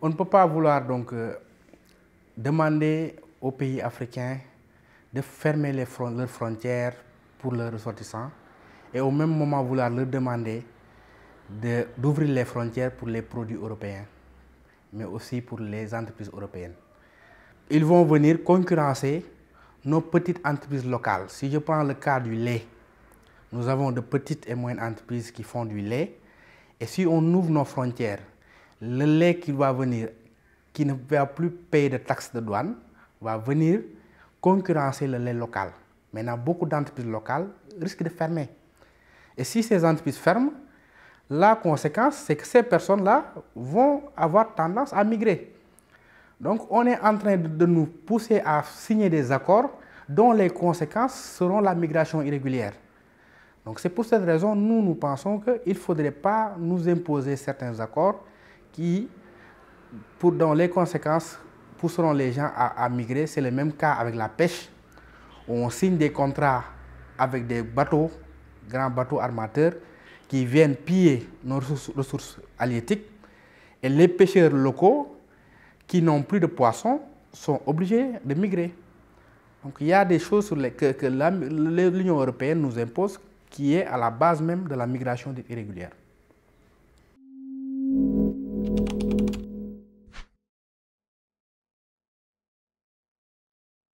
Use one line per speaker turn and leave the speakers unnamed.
on ne peut pas vouloir donc, euh, demander aux pays africains de fermer les leurs frontières pour leurs ressortissants et au même moment vouloir leur demander d'ouvrir les frontières pour les produits européens, mais aussi pour les entreprises européennes. Ils vont venir concurrencer nos petites entreprises locales. Si je prends le cas du lait, nous avons de petites et moyennes entreprises qui font du lait. Et si on ouvre nos frontières le lait qui va venir, qui ne va plus payer de taxes de douane, va venir concurrencer le lait local. Maintenant, beaucoup d'entreprises locales risquent de fermer. Et si ces entreprises ferment, la conséquence, c'est que ces personnes-là vont avoir tendance à migrer. Donc, on est en train de nous pousser à signer des accords dont les conséquences seront la migration irrégulière. Donc, c'est pour cette raison, nous, nous pensons qu'il ne faudrait pas nous imposer certains accords qui, pour, dont les conséquences pousseront les gens à, migrer. C'est le même cas avec la pêche, on signe des contrats avec des bateaux, grands bateaux armateurs, qui viennent piller nos ressources, ressources halieutiques. Et les pêcheurs locaux, qui n'ont plus de poissons, sont obligés de migrer. Donc il y a des choses sur les, que, que l'Union européenne nous impose qui est à la base même de la migration irrégulière.